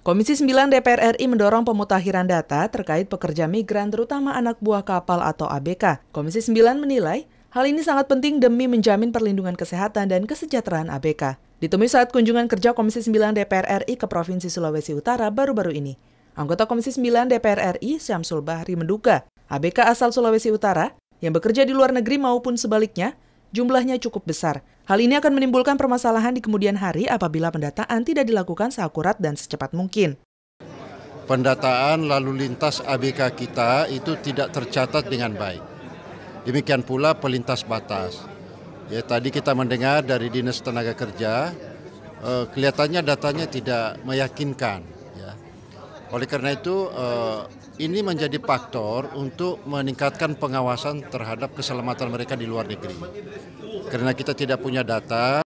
Komisi 9 DPR RI mendorong pemutakhiran data terkait pekerja migran terutama anak buah kapal atau ABK. Komisi 9 menilai hal ini sangat penting demi menjamin perlindungan kesehatan dan kesejahteraan ABK. Ditemui saat kunjungan kerja Komisi 9 DPR RI ke Provinsi Sulawesi Utara baru-baru ini. Anggota Komisi 9 DPR RI Syamsul Bahri menduga ABK asal Sulawesi Utara yang bekerja di luar negeri maupun sebaliknya, jumlahnya cukup besar. Hal ini akan menimbulkan permasalahan di kemudian hari apabila pendataan tidak dilakukan seakurat dan secepat mungkin. Pendataan lalu lintas ABK kita itu tidak tercatat dengan baik. Demikian pula pelintas batas. Ya tadi kita mendengar dari Dinas Tenaga Kerja eh, kelihatannya datanya tidak meyakinkan. Oleh karena itu, eh, ini menjadi faktor untuk meningkatkan pengawasan terhadap keselamatan mereka di luar negeri. Karena kita tidak punya data.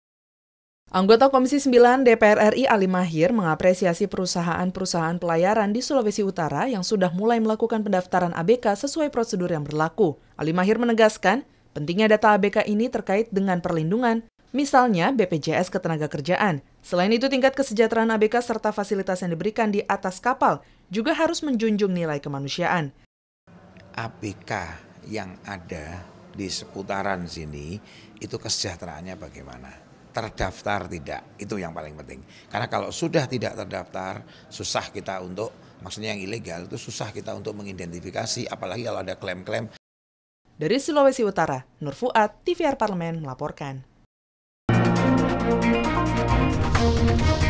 Anggota Komisi 9 DPR RI Ali Mahir mengapresiasi perusahaan-perusahaan pelayaran di Sulawesi Utara yang sudah mulai melakukan pendaftaran ABK sesuai prosedur yang berlaku. Ali Mahir menegaskan, pentingnya data ABK ini terkait dengan perlindungan, misalnya BPJS Ketenagakerjaan, Selain itu, tingkat kesejahteraan ABK serta fasilitas yang diberikan di atas kapal juga harus menjunjung nilai kemanusiaan. ABK yang ada di seputaran sini itu kesejahteraannya bagaimana? Terdaftar tidak, itu yang paling penting. Karena kalau sudah tidak terdaftar, susah kita untuk, maksudnya yang ilegal itu susah kita untuk mengidentifikasi, apalagi kalau ada klaim-klaim. Dari Sulawesi Utara, Nur Fuad, TVR Parlemen melaporkan. Música